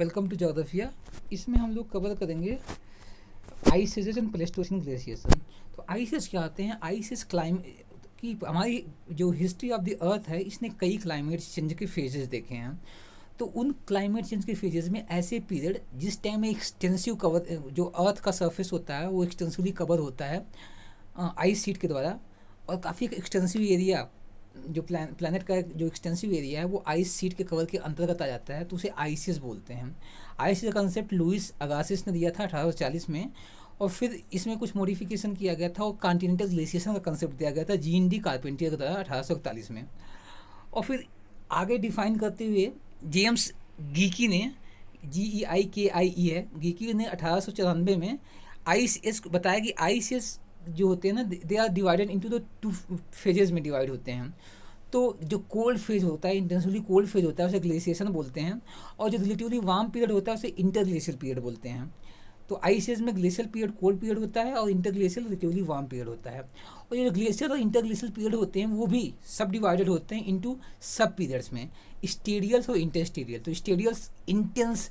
Welcome to जोग्राफिया इसमें हम लोग कवर करेंगे आइसेजेस एंड प्लेस्टोसिन ग्लेशिएशन तो आइसेस क्या आते हैं आइसेस क्लाइम की हमारी जो हिस्ट्री ऑफ द अर्थ है इसने कई क्लाइमेट चेंज के फेजेस देखे हैं तो उन क्लाइमेट चेंज के फेजेस में ऐसे पीरियड जिस टाइम में एक्सटेंसिव कवर जो अर्थ का सर्फेस होता है वो एक्सटेंसिवली कवर होता है आइस सीट के द्वारा और काफ़ी एक्सटेंसिव एरिया जो प्लान प्लानट का जो एक्सटेंसिव एरिया है वो आइस सीट के कवर के अंतर्गत आ जाता है तो उसे आइसिस बोलते हैं आइसिस का कंसेप्ट लुइस अगासिस ने दिया था अठारह में और फिर इसमें कुछ मॉडिफिकेशन किया गया था और कॉन्टीनेंटल ग्लेशिएशन का कंसेप्ट दिया गया था जी एन डी कारपेंटियर द्वारा अठारह में और फिर आगे डिफाइन करते हुए जेम्स गीकी ने जी ई आई के आई ई है गीकी ने अठारह में आईसीएस बताया कि एस जो होते हैं ना they are divided into the two phases में डिवाइड होते हैं तो जो कोल्ड फेज होता है इंटेंसिवली कोल्ड फेज होता है उसे ग्लेशिएशन बोलते हैं और जो रिलेटिवली वार्म पीरियड होता है उसे इंटर ग्लेशियल पीरियड बोलते हैं तो आइस एज में ग्लेशियल पीरियड कोल्ड पीरियड होता है और inter glacial relatively warm period होता है और जो ग्लेशियल और इंटर ग्लेशियल पीरियड होते हैं वो भी सब डिवाइडेड होते हैं इंटू सब पीरियड्स में स्टेडियल्स और इंटरस्टेडियल तो स्टेडियल्स इंटेंस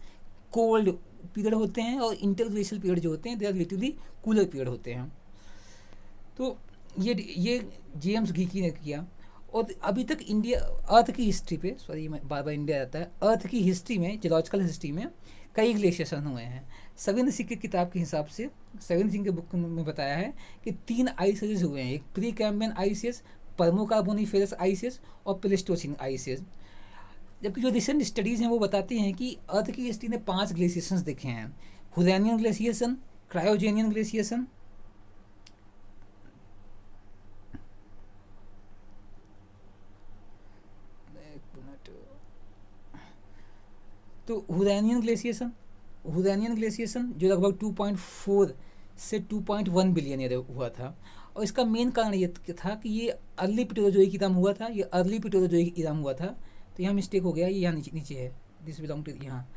कोल्ड पीरियड होते हैं और इंटर ग्लेशियल पीरियड जो होते हैं they are relatively cooler period होते हैं तो ये ये जेम्स घीकी ने किया और अभी तक इंडिया अर्थ की हिस्ट्री पे सॉरी बार बार इंडिया आता है अर्थ की हिस्ट्री में जोलॉजिकल हिस्ट्री में कई ग्लेशियसन हुए हैं सविंद्र सिंह की किताब के हिसाब से सविंद्र सिंह के बुक में बताया है कि तीन एजेस हुए हैं एक प्री कैम्बियन आइसेस परमोकार्बोनीफेरस आइसेस और प्लेस्टोसिन आइसेस जबकि जो रिसेंट स्टडीज़ हैं वो बताती हैं कि अर्थ की हिस्ट्री ने पाँच ग्लेशिएशन देखे हैं हुरैनियन ग्लेशियसन क्रायोजेनियन ग्लेशियसन तो हुदैनियन ग्लेशिएशन हुदैनियन ग्लेशिएशन जो लगभग 2.4 से 2.1 बिलियन ईयर हुआ था और इसका मेन कारण ये था कि ये अर्ली पिटोरोजोइक ईराम हुआ था ये अर्ली पिटोरोजोइक ईराम हुआ था तो यहाँ मिस्टेक हो गया ये यहाँ नीचे नीचे है दिस बिलोंग टू यहाँ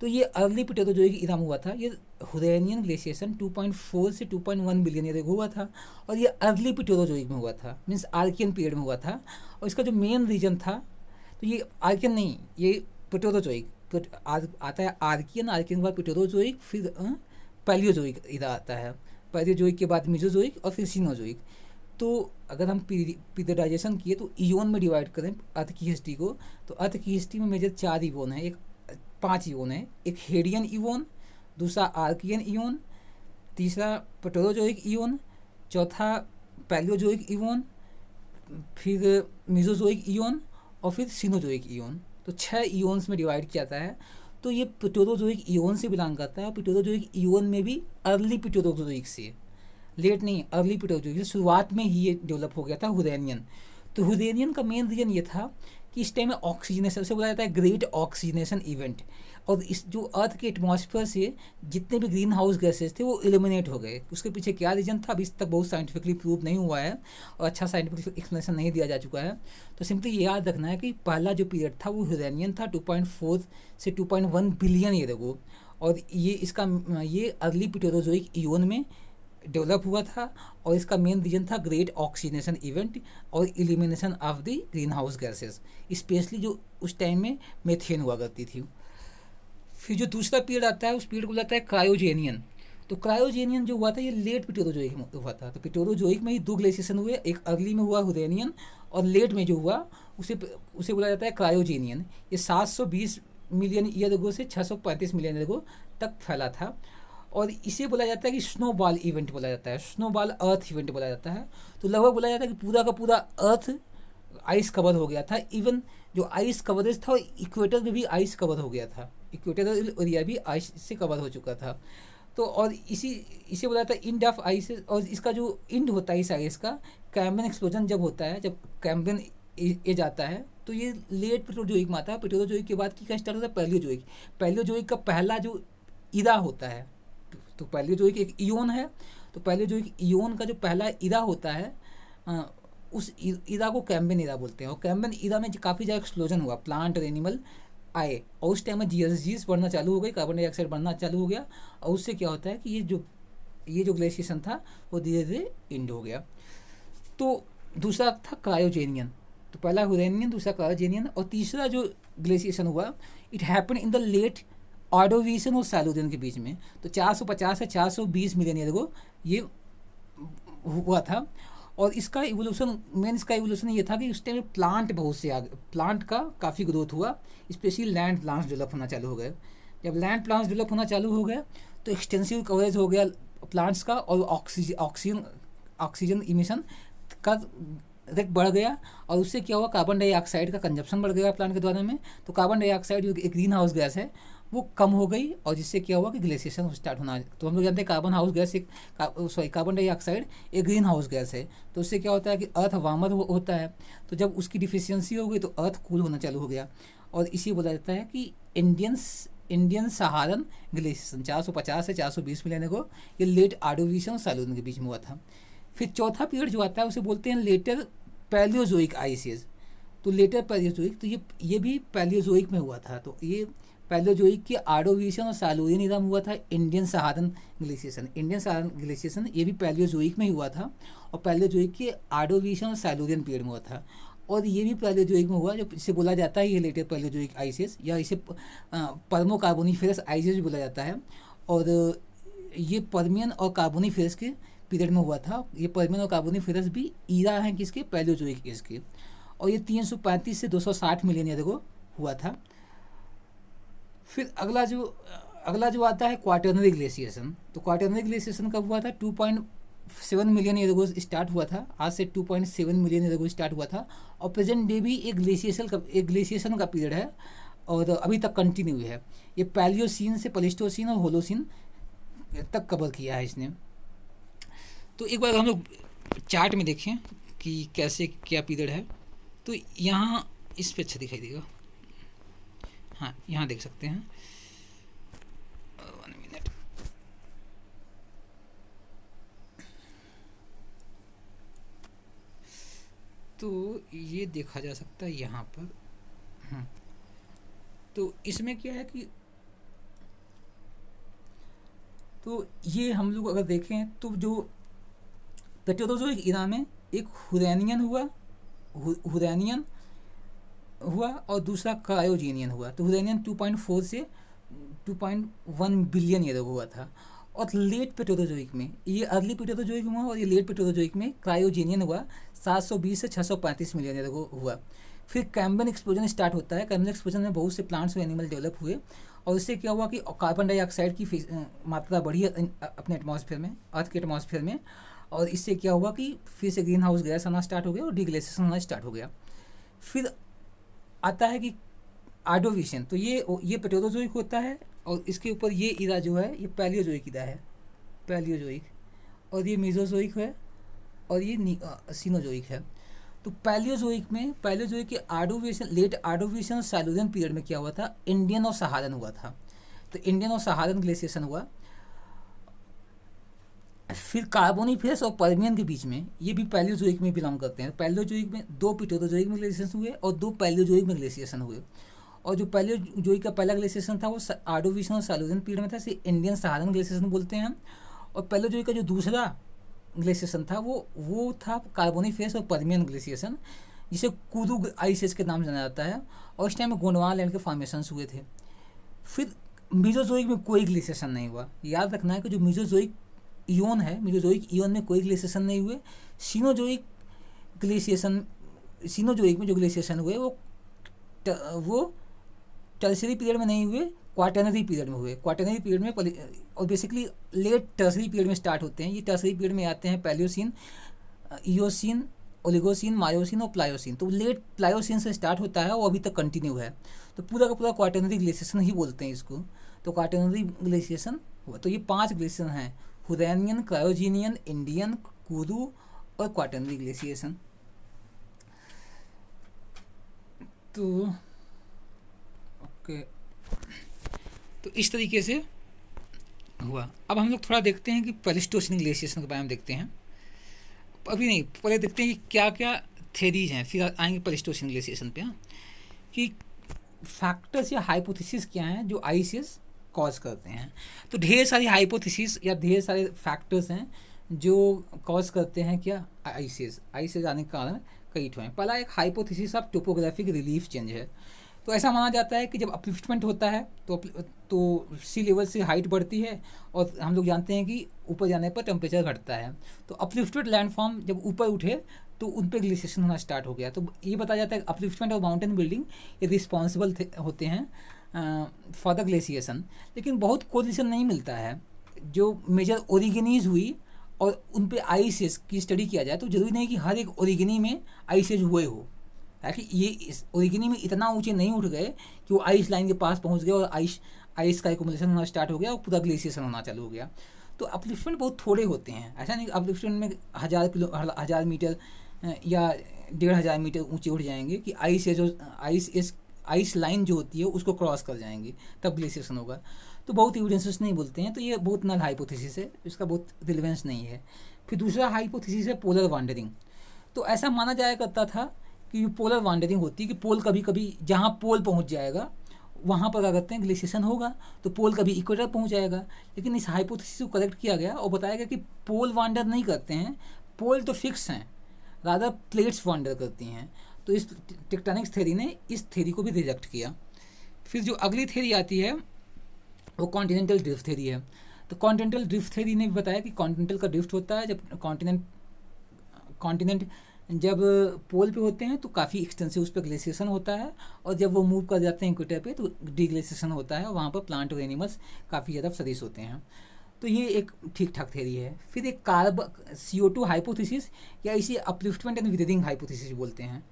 तो ये अर्ली पिटोरोजोइक ईराम हुआ था ये हुदैनियन ग्लेशिएशन 2.4 से 2.1 बिलियन ईयर हुआ था और ये अर्ली पिटोरोजोइक में हुआ था मीन्स आर्कियन पीरियड में हुआ था और इसका जो मेन रीजन था तो ये आर्कियन नहीं ये पिटोरोजोइक आर, आता है आर्कियन आर्कियन के बाद पिटेरोजोइक फिर अं, पैलियोजोइक इधर आता है पैलियोजोइक के बाद मिजोजोइक और फिर सीनोजोइक तो अगर हम पीरियडाइजेशन किए तो इयोन में डिवाइड करें अर्थ की हिस्ट्री को तो अर्थ की हिस्ट्री में मेजर चार इवोन है एक पांच इवोन है एक हेडियन इवोन दूसरा आर्कियन ईओन तीसरा पटोरोजोइक ईओन चौथा पैलियोजोइक इवोन फिर मिजोजोइक ईओन और फिर सीनोजोइक ईओन तो छः ईओन्स में डिवाइड किया जाता है तो ये पिटोरोजोइक ईओन से बिलोंग करता है और पिटोरोजोइक ईओन में भी अर्ली पिटोरोजोइक से लेट नहीं अर्ली पिटोरोजोइक शुरुआत में ही ये डेवलप हो गया था हुरेनियन तो हुरेनियन का मेन रीज़न ये था कि इस टाइम में ऑक्सीजनेशन से बोला जाता है ग्रेट ऑक्सीजनेशन इवेंट और इस जो अर्थ के एटमोसफियर से जितने भी ग्रीन हाउस गैसेज थे वो एलिमिनेट हो गए उसके पीछे क्या रीजन था अभी इस तक बहुत साइंटिफिकली प्रूव नहीं हुआ है और अच्छा साइंटिफिक एक्सप्लेनेशन नहीं दिया जा चुका है तो सिंपली याद रखना है कि पहला जो पीरियड था वो यूरेनियन था 2.4 से 2.1 बिलियन ईयर को और ये इसका ये अर्ली पिटोरोजोइक ईवन में डेवलप हुआ था और इसका मेन रीजन था ग्रेट ऑक्सीजनेशन इवेंट और elimination of the green house gases specially जो उस टाइम में मेथेन हुआ करती थी फिर जो दूसरा पीरियड आता है उस पीरियड को बुलाता है क्रायोजेनियन तो क्रायोजेनियन जो हुआ था ये लेट पिटोरोजोइक में हुआ था तो पिटोरोजोइक में ही दो ग्लेशिएशन हुए एक अर्ली में हुआ हुरेनियन और लेट में जो हुआ उसे उसे बोला जाता है क्रायोजेनियन ये 720 मिलियन ईयर एगो से 635 मिलियन ईयर तक फैला था और इसे बोला जाता है कि स्नोबॉल इवेंट बोला जाता है स्नोबॉल अर्थ इवेंट बोला जाता है तो लगभग बोला जाता है कि पूरा का पूरा अर्थ आइस कवर हो गया था इवन जो आइस कवरेज था इक्वेटर में भी आइस कवर हो गया था इक्वेटोरियल तो एरिया भी आइस से कवर हो चुका था तो और इसी इसे बोला था इंड ऑफ आइस और इसका जो इंड होता है इस आइस का कैम्बन एक्सप्लोजन जब होता है जब कैम्बन ये जाता है तो ये लेट पेट्रोजोइक में आता है जोइ के बाद की क्या स्टार्ट होता है पैलियोजोइक पैलियोजोइक का पहला जो इरा होता है तो पैलियोजोइक एक इोन है तो पैलियोजोइक ईओन का जो पहला इरा होता है आ, उस इरा को कैम्बन इरा बोलते हैं और कैम्बन इरा में काफ़ी ज़्यादा एक्सप्लोजन हुआ प्लांट और एनिमल आए और उस टाइम में जी एस जीज बढ़ना चालू हो गई कार्बन डाइऑक्साइड बढ़ना चालू हो गया और उससे क्या होता है कि ये जो ये जो ग्लेशिएशन था वो धीरे धीरे एंड हो गया तो दूसरा था क्रायोजेनियन तो पहला हुरेनियन दूसरा क्रायोजेनियन और तीसरा जो ग्लेशिएशन हुआ it happen in the late Ordovician और सैलुदिन के बीच में तो 450 से 420 मिलियन ईयर को ये हुआ था और इसका इवोल्यूशन मेन इसका इवोल्यूशन ये था कि उस टाइम प्लांट बहुत से आ प्लांट का काफ़ी ग्रोथ हुआ स्पेशली लैंड प्लांट्स डेवलप होना चालू हो गए जब लैंड प्लांट्स डेवलप होना चालू हो गया तो एक्सटेंसिव कवरेज हो गया प्लांट्स का और ऑक्सीजन ऑक्सीजन ऑक्सीजन इमिशन का रेट बढ़ गया और उससे क्या हुआ कार्बन डाइऑक्साइड का कंजप्शन बढ़ गया प्लांट के द्वारा में तो कार्बन डाइऑक्साइड एक ग्रीन हाउस गैस है वो कम हो गई और जिससे क्या हुआ कि ग्लेशिएशन स्टार्ट होना तो हम लोग जानते हैं कार्बन हाउस गैस एक सॉरी कार्बन डाइऑक्साइड एक ग्रीन हाउस गैस है तो उससे क्या होता है कि अर्थ वार्मर हो, होता है तो जब उसकी डिफिशियंसी हो गई तो अर्थ कूल होना चालू हो गया और इसी बोला जाता है कि इंडियंस इंडियन सहारन ग्लेशिएशन चार सौ पचास से बीस मिलियन को ये लेट आर्डोविशन सैलून सालून के बीच में हुआ था फिर चौथा पीरियड जो आता है उसे बोलते हैं लेटर पैलियोजोइक आइसेज तो लेटर पैलियोजोइक तो ये ये भी पैलियोजोइक में हुआ था तो ये पहले जो है कि आडोविशन और सालोरियन ईरा हुआ था Indian Saharan glaciation Indian Saharan glaciation ये भी पहले जोइक में हुआ था और पहले जो है कि आडोविशन और सैलोरियन पीरियड में हुआ था और ये भी पहले जो में हुआ जो इसे बोला जाता है ये पहले जो आइसिस या इसे परमो फेरस आइसिस भी बोला जाता है और ये परमियन और फेरस के पीरियड में हुआ था ये परमियन और फेरस भी ईरा हैं किसके पहले पैलियोजोइक इसके और ये 335 से 260 मिलियन ईयर को हुआ था फिर अगला जो अगला जो आता है क्वाटरनरी ग्लेशिएशन तो क्वाटरनरी ग्लेशिएशन कब हुआ था two point seven million year ago start हुआ था आज से two point seven million year ago start हुआ था और प्रेजेंट डे भी एक ग्लेशिएशन का एक ग्लेशिएशन का पीरियड है और अभी तक कंटिन्यू है ये पैलियोसिन से पलिस्टोसिन और होलोसिन तक कवर किया है इसने तो एक बार हम लोग चार्ट में देखें कि कैसे क्या पीरियड है तो यहाँ इस पर अच्छा दिखाई देगा हाँ यहाँ देख सकते हैं तो ये देखा जा सकता है यहाँ पर हाँ तो इसमें क्या है कि तो ये हम लोग अगर देखें तो जो पेट्रोटोजो एक ईरान में एक हुरैनियन हुआ हुरैनियन हुआ और दूसरा क्रायोजेनियन हुआ तो पॉइंट 2.4 से 2.1 बिलियन ईयर हुआ था और लेट पेटोरोजोइक में ये अर्ली पेटोरोजोइक हुआ और ये लेट पेटोरोजोइक में क्रायोजेनियन हुआ 720 से 635 मिलियन ईयर हुआ फिर कैम्बन एक्सप्लोजन स्टार्ट होता है कैम्बन एक्सप्लोजन में बहुत से प्लांट्स और एनिमल डेवलप हुए और इससे क्या हुआ कि कार्बन डाइऑक्साइड की मात्रा बढ़ी अपने एटमोसफेयर में अर्थ के एटमोसफेयर में और इससे क्या हुआ कि फिर से ग्रीन हाउस गैस आना स्टार्ट हो गया और डिग्लेशन होना स्टार्ट हो गया फिर आता है कि आडोविशन तो ये ये पेटोरोजोइक होता है और इसके ऊपर ये इरा जो है ये पैलियोजोइक इरा है पैलियोजोइक और ये मीजोजोइक है और ये सीनोजोइक है तो पैलियोजोइक में पैलियोजोइक के आडोविशन लेट आडोविशन सैलोरियन पीरियड में क्या हुआ था इंडियन और सहारन हुआ था तो इंडियन और सहारन ग्लेशिएशन हुआ फिर फेस और परमियन के बीच में ये भी पैलियोजोइक में बिलोंग करते हैं पैलियोजोइक में दो पिटोरोजोइक में ग्लेशिएशन हुए और दो पैलियोजोइक में ग्लेशिएशन हुए और जो पहले पैलियोजोइक का पहला ग्लेशिएशन था वो आर्डोविशन और सैलोजन पीरियड में था इसे इंडियन सहारन ग्लेशिएशन बोलते हैं और पहले पैलियोजोइक का जो दूसरा ग्लेशिएशन था वो वो था फेस और परमियन ग्लेशिएशन जिसे कुदू आइस के नाम जाना जाता है और इस टाइम में गोंडवान लैंड के फॉर्मेशन हुए थे फिर मीजोजोइक में कोई ग्लेशिएशन नहीं हुआ याद रखना है कि जो मीजोजोइक ईओन है मीरोजोइक ईओन में कोई ग्लेशिएशन नहीं हुए सीनोजोइक ग्लेशिएशन सीनोजोइक में जो ग्लेशिएशन हुए वो त, वो टर्सरी पीरियड में नहीं हुए क्वाटनरी पीरियड में हुए क्वाटनरी पीरियड में और बेसिकली लेट टर्सरी पीरियड में स्टार्ट होते हैं ये टर्सरी पीरियड में आते हैं पैलियोसिन ईओसिन ओलिगोसिन मायोसिन और प्लायोसिन तो लेट प्लायोसिन से स्टार्ट होता है और अभी तक कंटिन्यू है तो पूरा का पूरा क्वाटनरी ग्लेशिएशन ही बोलते हैं इसको तो क्वाटनरी ग्लेशिएशन हुआ तो ये पाँच ग्लेशिएशन हैं हुरैनियन क्रायोजीनियन इंडियन कुरु और क्वाटनरी ग्लेशिएशन तो ओके तो इस तरीके से हुआ अब हम लोग थोड़ा देखते हैं कि पेलिस्टोसिन ग्लेशिएशन के बारे में देखते हैं अभी नहीं पहले देखते हैं कि क्या क्या थेरीज हैं फिर आएंगे पेलिस्टोसिन ग्लेशिएशन पे हाँ। कि फैक्टर्स या हाइपोथेसिस क्या हैं जो आइसिस कॉज करते हैं तो ढेर सारी हाइपोथिस या ढेर सारे फैक्टर्स हैं जो कॉज करते हैं क्या आइसेस आइसेस आने के कारण कई ठो हैं पहला एक hypothesis of topographic relief change है तो ऐसा माना जाता है कि जब अपलिफ्टमेंट होता है तो तो सी लेवल से हाइट बढ़ती है और हम लोग जानते हैं कि ऊपर जाने पर टेम्परेचर घटता है तो अपलिफ्टेड लैंडफॉर्म जब ऊपर उठे तो उन पर ग्लेशिएशन होना स्टार्ट हो गया तो ये बताया जाता है अपलिफ्टमेंट और माउंटेन बिल्डिंग ये रिस्पॉन्सिबल होते हैं फॉर द लेकिन बहुत कोलिशन नहीं मिलता है जो मेजर ओरिगनीज हुई और उन पर आइसेस की स्टडी किया जाए तो जरूरी नहीं कि हर एक ओरिगनी में आइसेज हुए हो ताकि ये इस ओरिगनी में इतना ऊंचे नहीं उठ गए कि वो आइस लाइन के पास पहुंच गए और आइस आइस का एकोमोलेशन होना स्टार्ट हो गया और पूरा ग्लेशिएशन होना चालू हो गया तो अपलिफ्टमेंट बहुत थोड़े होते हैं ऐसा नहीं अपलिफ्टमेंट में हज़ार किलो हज़ार मीटर या डेढ़ हज़ार मीटर ऊंचे उठ जाएंगे कि ice age ice age ice line जो होती है उसको क्रॉस कर जाएंगे तब ग्लेशिएशन होगा तो बहुत एविडेंसेस नहीं बोलते हैं तो ये बहुत नल हाइपोथेसिस है इसका बहुत रिलेवेंस नहीं है फिर दूसरा हाइपोथेसिस है पोलर वांडरिंग तो ऐसा माना जाया करता था कि पोलर वांडरिंग होती है कि पोल कभी कभी जहाँ पोल पहुँच जाएगा वहाँ पर क्या करते हैं ग्लेशिएशन होगा तो पोल कभी इक्वेटर पहुँच जाएगा लेकिन इस हाइपोथेसिस को करेक्ट किया गया और बताया गया कि पोल वांडर नहीं करते हैं पोल तो फिक्स हैं ज़्यादा प्लेट्स वांडर करती हैं तो इस टेक्टोनिक्स थेरी ने इस थेरी को भी रिजेक्ट किया फिर जो अगली थेरी आती है वो कॉन्टिनेंटल ड्रिफ्ट थेरी है तो कॉन्टिनेंटल ड्रिफ्ट थेरी ने भी बताया कि कॉन्टिनेंटल का ड्रिफ्ट होता है जब कॉन्टिनेंट कॉन्टिनेंट जब पोल पे होते हैं तो काफ़ी एक्सटेंसिव उस पर ग्लेशिएशन होता है और जब वो मूव कर जाते हैं इक्वेटर पे तो डिग्लेसिएशन होता है और वहाँ पर प्लांट और एनिमल्स काफ़ी ज़्यादा सदिश होते हैं तो ये एक ठीक ठाक थेरी है फिर एक carb C O two hypothesis या इसी अपलिफ्टमेंट एंड विदरिंग हाइपोथिस बोलते हैं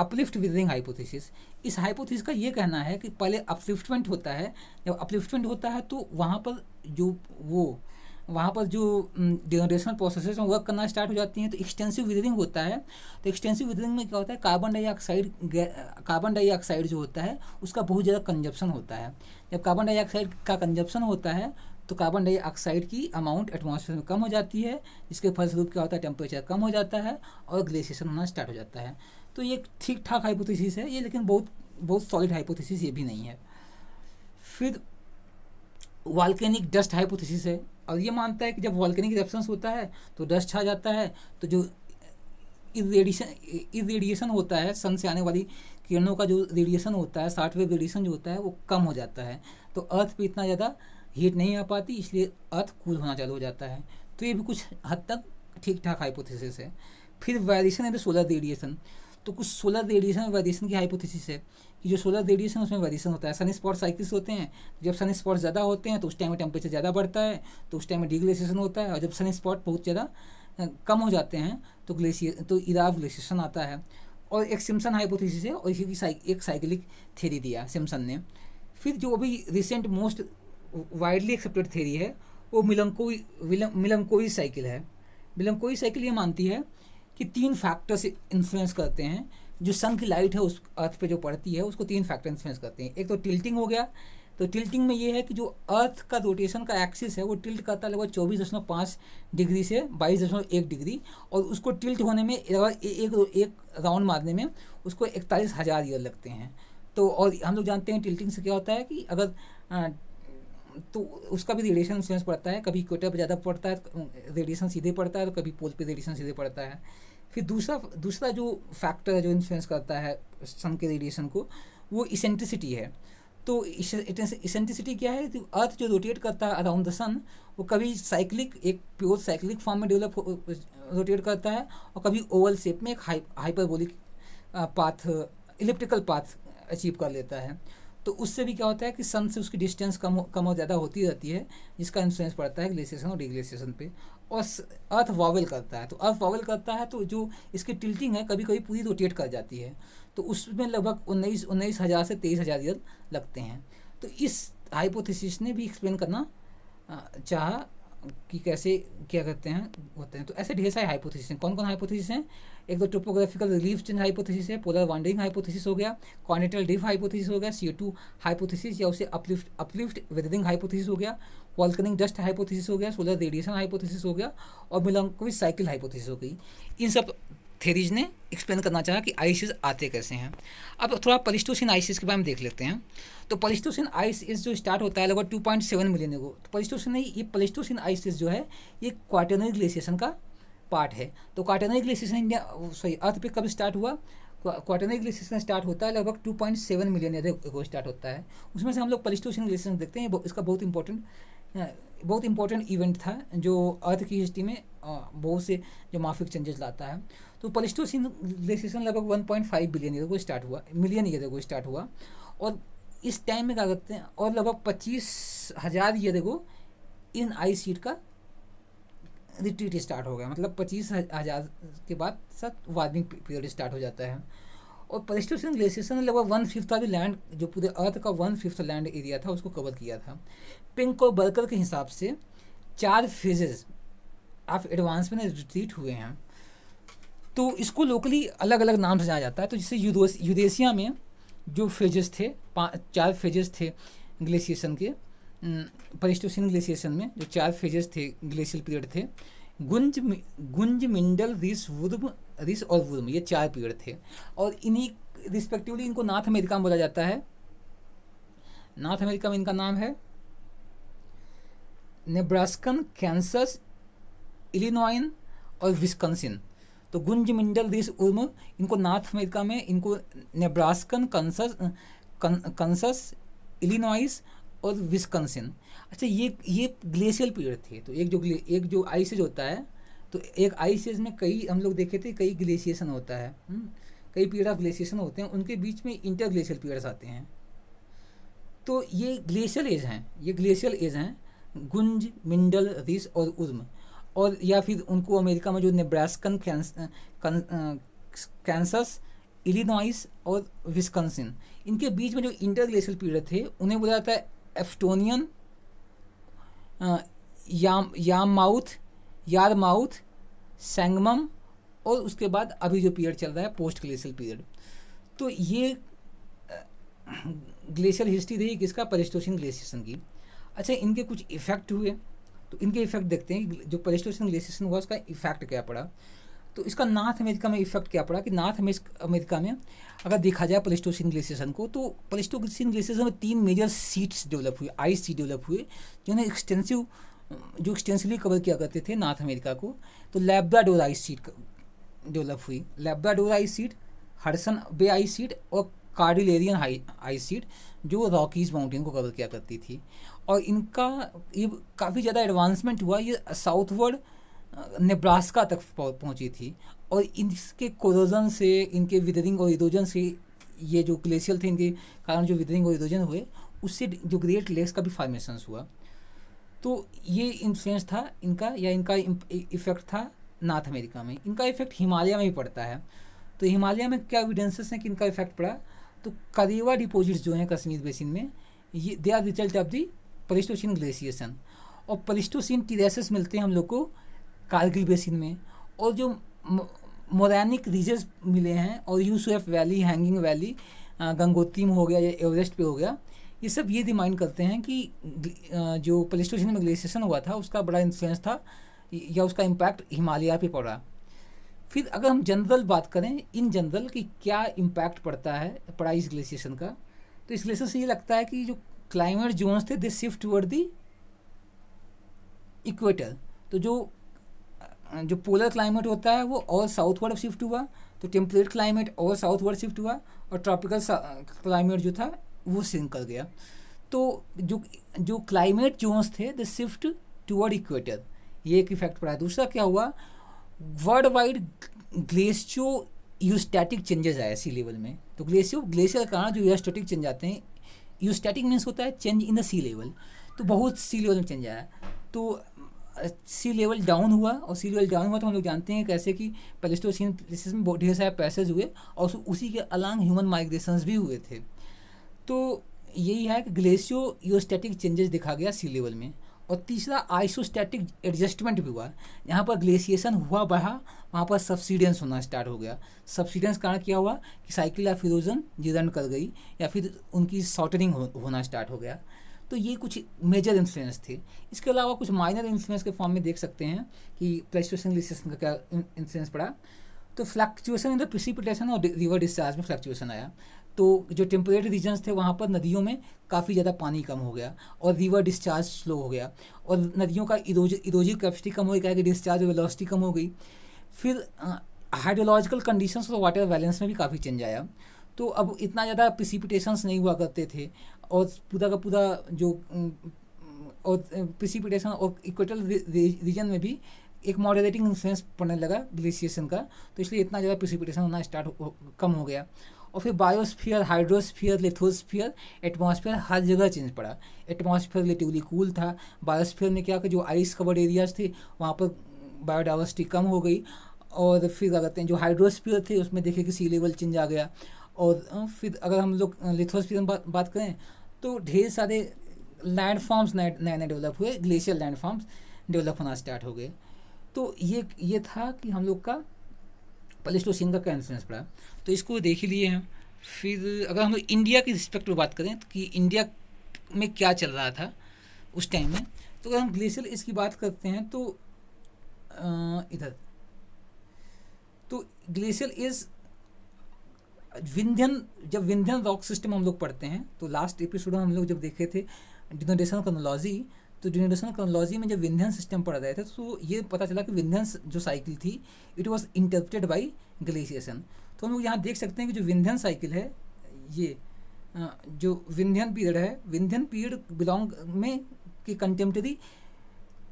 अपलिफ्ट विदरिंग हाइपोथेसिस इस हाइपोथेसिस का ये कहना है कि पहले अपलिफ्टमेंट होता है जब अपलिफ्टमेंट होता है तो वहाँ पर जो वो वहाँ पर जो डिजनरेशनल प्रोसेसेस हैं वर्क करना स्टार्ट हो जाती हैं तो एक्सटेंसिव विदरिंग होता है तो एक्सटेंसिव विदरिंग में क्या होता है कार्बन डाइऑक्साइड कार्बन डाइऑक्साइड जो होता है उसका बहुत ज़्यादा कंजप्शन होता है जब कार्बन डाइऑक्साइड का कंजप्शन होता है तो कार्बन डाइऑक्साइड की अमाउंट एटमॉस्फेयर में कम हो जाती है जिसके फलस्वरूप क्या होता है टेम्परेचर कम हो जाता है और ग्लेशिएशन होना स्टार्ट हो जाता है तो ये ठीक ठाक हाइपोथेसिस है ये लेकिन बहुत बहुत सॉलिड हाइपोथेसिस ये भी नहीं है फिर वॉल्केनिक डस्ट हाइपोथेसिस है और ये मानता है कि जब वॉल्केनिक इरप्शंस होता है तो डस्ट छा जाता है तो जो इरेडिएशन इरेडिएशन होता है सन से आने वाली किरणों का जो रेडिएशन होता है साठ वेव रेडिएशन जो होता है वो कम हो जाता है तो अर्थ पर इतना ज़्यादा हीट नहीं आ पाती इसलिए अर्थ कूल होना चालू हो जाता है तो ये भी कुछ हद तक ठीक ठाक हाइपोथेसिस है फिर वेरिएशन है तो सोलर रेडिएशन तो कुछ सोलर रेडिएशन और वेरिएशन की हाइपोथेसिस है कि जो सोलर रेडिएशन उसमें वेरिएशन होता है सन स्पॉट साइकिल्स होते हैं जब सन स्पॉट ज़्यादा होते हैं तो उस टाइम में टेम्परेचर ज़्यादा बढ़ता है तो उस टाइम में डिग्लेसिएशन होता है और जब सन स्पॉट बहुत ज़्यादा कम हो जाते हैं तो ग्लेशियर तो इराव ग्लेशिएशन आता है और एक सिम्सन हाइपोथेसिस है और इसी की एक साइकिलिक थेरी दिया सिम्सन ने फिर जो अभी recent most widely accepted theory है वो मिलंकोई मिलंकोई साइकिल है मिलंकोई साइकिल ये मानती है कि तीन फैक्टर्स इन्फ्लुएंस करते हैं जो सन की लाइट है उस अर्थ पे जो पड़ती है उसको तीन फैक्टर इन्फ्लुएंस करते हैं एक तो टिल्टिंग हो गया तो टिल्टिंग में ये है कि जो अर्थ का रोटेशन का एक्सिस है वो टिल्ट करता है लगभग चौबीस दशमलव पाँच डिग्री से बाईस दशमलव एक डिग्री और उसको टिल्ट होने में एक एक राउंड मारने में उसको इकतालीस हज़ार ईयर लगते हैं तो और हम लोग जानते हैं टिल्टिंग से क्या होता है कि अगर आ, तो उसका भी रेडिएशन इन्फ्लुएंस पड़ता है कभी इक्वेटर पर ज़्यादा पड़ता है रेडिएशन तो सीधे पड़ता है तो कभी पोल पर रेडिएशन सीधे पड़ता है फिर दूसरा दूसरा जो फैक्टर है जो इन्फ्लुएंस करता है सन के रेडिएशन को वो इसेंट्रिसिटी है तो इसेंट्रिसिटी क्या है तो अर्थ जो रोटेट करता है अराउंड द सन वो कभी साइक्लिक एक प्योर साइक्लिक फॉर्म में डेवलप रोटेट करता है और कभी ओवल शेप में एक hyperbolic path elliptical path achieve कर लेता है तो उससे भी क्या होता है कि सन से उसकी डिस्टेंस कम कम और ज़्यादा होती रहती है जिसका इन्फ्लुएंस पड़ता है ग्लेसिएशन और डिग्लेशिएशन पे और अर्थ वॉवल करता है तो अर्थ वॉवल करता है तो जो इसकी टिल्टिंग है कभी कभी पूरी रोटेट कर जाती है तो उसमें लगभग उन्नीस उन्नीस हज़ार से तेईस हज़ार ईयर लगते हैं तो इस हाइपोथेसिस ने भी एक्सप्लेन करना चाहा कि कैसे क्या करते हैं होते हैं तो ऐसे ढेर सारे हाइपोथेसिस हैं कौन कौन हाइपोथेसिस हैं एक तो टोपोग्राफिकल रिलीफ चेंज हाइपोथेसिस है पोलर वांडरिंग हाइपोथेसिस हो गया क्वानिटल डिफ हाइपोथेसिस हो गया सीओ टू हाइपोथेसिस या उसे अपलिफ्ट अपलिफ्ट वेदरिंग हाइपोथेसिस हो गया वॉल्कनिंग डस्ट हाइपोथेसिस हो गया सोलर रेडिएशन हाइपोथेसिस हो गया और मिलोंग साइकिल हाइपोथेसिस हो गई इन सब थेरीज ने एक्सप्लेन करना चाहा कि आइसिस आते कैसे हैं अब थोड़ा पलिस्टोसिन आइसिस के बारे में देख लेते हैं तो पलिस्टोसिन आइसिस जो स्टार्ट होता है लगभग टू पॉइंट सेवन मिलियन को तो पलिस्टोसिन ये पलिस्टोसिन आइसिस जो है ये क्वार्टनरी ग्लेशिएशन का पार्ट है तो quaternary glaciation India sorry earth पे कब स्टार्ट हुआ क्वार्टनरी ग्लेशिएशन स्टार्ट होता है लगभग two point seven million year को स्टार्ट होता है उसमें से हम लोग पलिस्टोसिन ग्लेशिएशन देखते हैं इसका बहुत इंपॉर्टेंट बहुत इंपॉर्टेंट इवेंट था जो अर्थ की हिस्ट्री में बहुत से जो माफिक चेंजेस लाता है तो पलिस्टोसिन रिलेक्सेशन लगभग 1.5 बिलियन ईयर को स्टार्ट हुआ मिलियन ईयर को स्टार्ट हुआ और इस टाइम में क्या करते हैं और लगभग पच्चीस हज़ार ईयर को इन आई सीट का रिट्रीट स्टार्ट हो गया मतलब पच्चीस हज़ार के बाद सब वार्मिंग पीरियड स्टार्ट हो जाता है और प्लेस्टोसिन ग्लेशियर्स ने लगभग वन फिफ्थ अभी लैंड जो पूरे अर्थ का वन फिफ्थ लैंड एरिया था उसको कवर किया था पिंक और बर्कर के हिसाब से चार फेजेज ऑफ एडवांस में रिट्रीट हुए हैं तो इसको लोकली अलग अलग नाम से जाना जाता है तो जैसे यूदेशिया यूरेशिया में जो फेजेस थे चार फेजेस थे ग्लेशिएशन के परिस्टोसिन ग्लेशिएशन में जो चार फेजेस थे ग्लेशियल पीरियड थे गुंज गुंज मिंडल रिस वुर्ब रिस और वुर्म ये चार पीरियड थे और इन्हीं रिस्पेक्टिवली इनको नॉर्थ अमेरिका में बोला जाता है नॉर्थ अमेरिका में इनका नाम है नेब्रास्कन कैंसस इलिनॉइन और विस्कन्सिन तो गुंज मिंडल रिस उर्म इनको नॉर्थ अमेरिका में इनको नेब्रास्कन कंसस कंसस इलिनोइस और विस्कनसिन अच्छा ये ये ग्लेशियल पीरियड थे तो एक जो एक जो आइसिस होता है तो एक आइस एज में कई हम लोग देखे थे कई ग्लेशिएशन होता है हम्म, कई पीरियड ऑफ ग्लेशिएशन होते हैं उनके बीच में इंटर ग्लेशियल पीरियड्स आते हैं तो ये ग्लेशियल एज हैं ये ग्लेशियल एज हैं गुंज मिंडल रिस और उर्म और या फिर उनको अमेरिका में जो नेब्रास्कन कैंसस इलिनॉइस और विस्कन्सिन इनके बीच में जो इंटर ग्लेशियल पीरियड थे उन्हें बोला जाता है एफ्टोनियन याम याम माउथ माउथ सेंगमम और उसके बाद अभी जो पीरियड चल रहा है पोस्ट ग्लेशियल पीरियड तो ये ग्लेशियल हिस्ट्री रही किसका परिस्टोशन ग्लेशिएशन की अच्छा इनके कुछ इफेक्ट हुए तो इनके इफेक्ट देखते हैं जो परिस्टोशन ग्लेशिएशन हुआ उसका इफेक्ट क्या पड़ा तो इसका नॉर्थ अमेरिका में इफेक्ट क्या पड़ा कि नॉर्थ अमेरिका में अगर देखा जाए पलिस्टोसिन ग्लेशिएशन को तो पलिस्टोसिन ग्लेशिएशन में तीन मेजर सीट्स डेवलप हुए आइस सी डेवलप हुए जिन्हें एक्सटेंसिव जो एक्सटेंसली कवर किया करते थे नॉर्थ अमेरिका को तो लेब्राडोर आइस सीट डेवलप हुई Labrador ice sheet Hudson Bay ice sheet और कार्डिलेरियन आइस सीट जो रॉकीज माउंटेन को कवर किया करती थी और इनका ये काफ़ी ज़्यादा एडवांसमेंट हुआ ये साउथवर्ड नेब्रास्का तक पहुँची थी और इनके कोरोजन से इनके विदरिंग और इरोजन से ये जो ग्लेशियर थे इनके कारण जो विदरिंग और इरोजन हुए उससे जो ग्रेट लेक्स का भी फार्मेशन हुआ तो ये इन्फ्लुएंस था इनका या इनका इफेक्ट था नॉर्थ अमेरिका में इनका इफेक्ट हिमालय में ही पड़ता है तो हिमालय में क्या एविडेंसेस हैं कि इनका इफेक्ट पड़ा तो करीवा डिपोजिट्स जो हैं कश्मीर बेसिन में ये they are result of the Pleistocene glaciation और पलिस्टोसिन टीरेसेस मिलते हैं हम लोग को कारगिल बेसिन में और जो मोरैनिक रीजर्स मिले हैं और U shaped valley hanging valley Gangotri में हो गया या एवरेस्ट पे हो गया ये सब ये रिमाइंड करते हैं कि जो पलिस्टोशन में ग्लेशिएशन हुआ था उसका बड़ा इन्फ्लुएंस था या उसका इम्पैक्ट हिमालय पे पड़ा फिर अगर हम जनरल बात करें इन जनरल कि क्या इम्पैक्ट पड़ता है पड़ा इस ग्लेशिएशन का तो इस ग्लेशियर से ये लगता है कि जो क्लाइमेट जोन्स थे they shift toward the equator तो जो जो पोलर क्लाइमेट होता है वो और साउथवर्ड शिफ्ट हुआ तो टेम्परेट क्लाइमेट और साउथवर्ड शिफ्ट हुआ और ट्रॉपिकल क्लाइमेट जो था वो सिंक कर गया तो जो जो क्लाइमेट जोन्स थे द शिफ्ट टूअर्ड इक्वेटर ये एक इफेक्ट पड़ा दूसरा क्या हुआ world wide glacio eustatic changes आए सी लेवल में तो ग्लेशियो ग्लेशियर के कारण जो यूस्टैटिक चेंज आते हैं यूस्टैटिक मीन्स होता है change in the sea level तो बहुत सी लेवल में चेंज आया तो सी लेवल डाउन हुआ और सी लेवल डाउन हुआ तो हम लोग जानते हैं कैसे कि पैलेस्टोसिन प्लेसेस में बहुत ढेर सारे पैसेज हुए और उसी के अलांग ह्यूमन माइग्रेशन भी हुए थे तो यही है कि ग्लेशियो योस्टैटिक चेंजेस देखा गया सी लेवल में और तीसरा आइसोस्टैटिक एडजस्टमेंट भी हुआ यहाँ पर ग्लेशिएशन हुआ बढ़ा वहाँ पर सब्सिडेंस होना स्टार्ट हो गया सब्सिडेंस कारण क्या हुआ कि साइकिल ऑफ इरोजन जीरण कर गई या फिर उनकी शॉर्टनिंग हो, होना स्टार्ट हो गया तो ये कुछ मेजर इन्फ्लुएंस थे इसके अलावा कुछ माइनर इन्फ्लुएंस के फॉर्म में देख सकते हैं कि प्लेसन ग्लेशिएशन का क्या इन्फ्लुएंस पड़ा तो फ्लक्चुएसन इन द प्रिसिपिटेशन और रिवर डिस्चार्ज में फ्लक्चुएसन आया तो जो टेम्परेट रीजन्स थे वहाँ पर नदियों में काफ़ी ज़्यादा पानी कम हो गया और रिवर डिस्चार्ज स्लो हो गया और नदियों का इरोज इरोजिव कैपेसिटी कम हो गया कि डिस्चार्ज वेलोसिटी कम हो गई फिर हाइड्रोलॉजिकल कंडीशंस और वाटर बैलेंस में भी काफ़ी चेंज आया तो अब इतना ज़्यादा प्रिसिपिटेशंस नहीं हुआ करते थे और पूरा का पूरा जो और प्रिसिपिटेशन और इक्वेटल रीजन में भी एक मॉडरेटिंग इन्फ्लुएंस पड़ने लगा ग्लेशिएशन का तो इसलिए इतना ज़्यादा प्रिसिपिटेशन होना स्टार्ट हो, कम हो गया और फिर बायोस्फीयर हाइड्रोस्फीयर लिथोस्फीयर एटमॉस्फेयर हर जगह चेंज पड़ा एटमॉस्फेयर रिलेटिवली कूल था बायोस्फीयर में क्या कि जो आइस कवर्ड एरियाज थे वहाँ पर बायोडाइवर्सिटी कम हो गई और फिर क्या कहते हैं जो हाइड्रोस्फीयर थे उसमें देखे कि सी लेवल चेंज आ गया और फिर अगर हम लोग लिथोस्फीयर बात बात करें तो ढेर सारे लैंड फॉर्म्स नए नए डेवलप हुए ग्लेशियर लैंड फॉर्म्स डेवलप होना स्टार्ट हो गए तो ये ये था कि हम लोग का पलिस्टोसिन का क्या पड़ा तो इसको देख ही लिए हैं फिर अगर हम लोग इंडिया की रिस्पेक्ट में बात करें तो कि इंडिया में क्या चल रहा था उस टाइम में तो अगर हम ग्लेशियर इसकी बात करते हैं तो आ, इधर तो ग्लेशियर इज विंध्यन जब विंध्यन रॉक सिस्टम हम लोग पढ़ते हैं तो लास्ट एपिसोड में हम लोग जब देखे थे डिनोडेशन क्रोनोलॉजी तो डिनोटेशनल क्रोनोलॉजी में जब विंध्यन सिस्टम पढ़ रहे थे तो ये पता चला कि विंध्यन जो साइकिल थी it was interrupted by glaciation तो हम लोग यहाँ देख सकते हैं कि जो विंध्यन साइकिल है ये जो विंध्यन पीरियड है विंध्यन पीरियड बिलोंग में के कंटेम्प्रेरी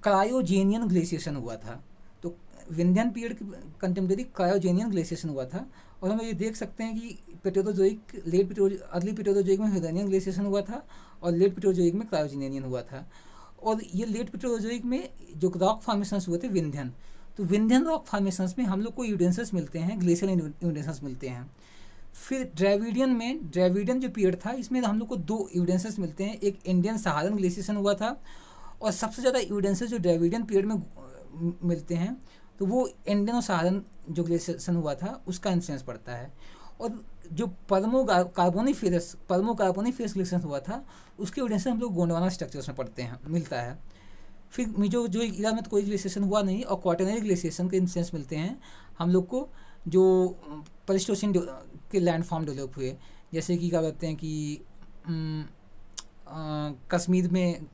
क्रायोजेनियन ग्लेशिएशन हुआ था तो विंध्यन पीरियड के कंटेम्प्रेरी क्रायोजेनियन ग्लेशिएशन हुआ था और हम ये देख सकते हैं कि पेट्रोजोइक लेट पेटो अर्ली पेट्रोजोइक में हिरानियन ग्लेशिएशन हुआ था और लेट पेटोजोइक में क्रायोजेनियन हुआ था और ये लेट पेट्रोलोजिक में जो रॉक फॉर्मेशन हुए थे विंध्यन तो विंध्यन रॉक फॉर्मेशन में हम लोग को यूडेंसेस मिलते हैं ग्लेशियल यूडेंसेस मिलते हैं फिर ड्रेविडियन में ड्रेविडियन जो पीरियड था इसमें हम लोग को दो एविडेंसेस मिलते हैं एक इंडियन सहारन ग्लेशिएशन हुआ था और सबसे ज़्यादा एविडेंसेस जो ड्रेविडियन पीरियड में मिलते हैं तो वो इंडियन और सहारन जो ग्लेशिएशन हुआ था उसका इंसिडेंस पड़ता है और जो परमो कार्बोनिक फेरस परमो कार्बोनी फेरस रिएक्शन हुआ था उसकी वजह से हम लोग गोंडवाना स्ट्रक्चर्स में पढ़ते हैं मिलता है फिर मिजो जो इरा में तो कोई ग्लेशिएशन हुआ नहीं और क्वार्टनरी ग्लेशिएशन के इंसेंस मिलते हैं हम लोग को जो परिस्टोसिन के लैंडफॉर्म डेवलप हुए जैसे कि क्या कहते हैं कि कश्मीर में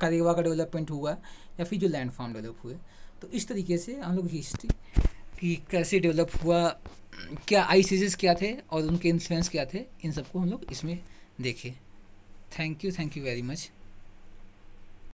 करेवा का डेवलपमेंट हुआ या फिर जो लैंडफॉर्म डेवलप हुए तो इस तरीके से हम लोग हिस्ट्री कि कैसे डेवलप हुआ क्या आईसीजेस क्या थे और उनके इन्फ्लुएंस क्या थे इन सबको हम लोग इसमें देखें thank you thank you very much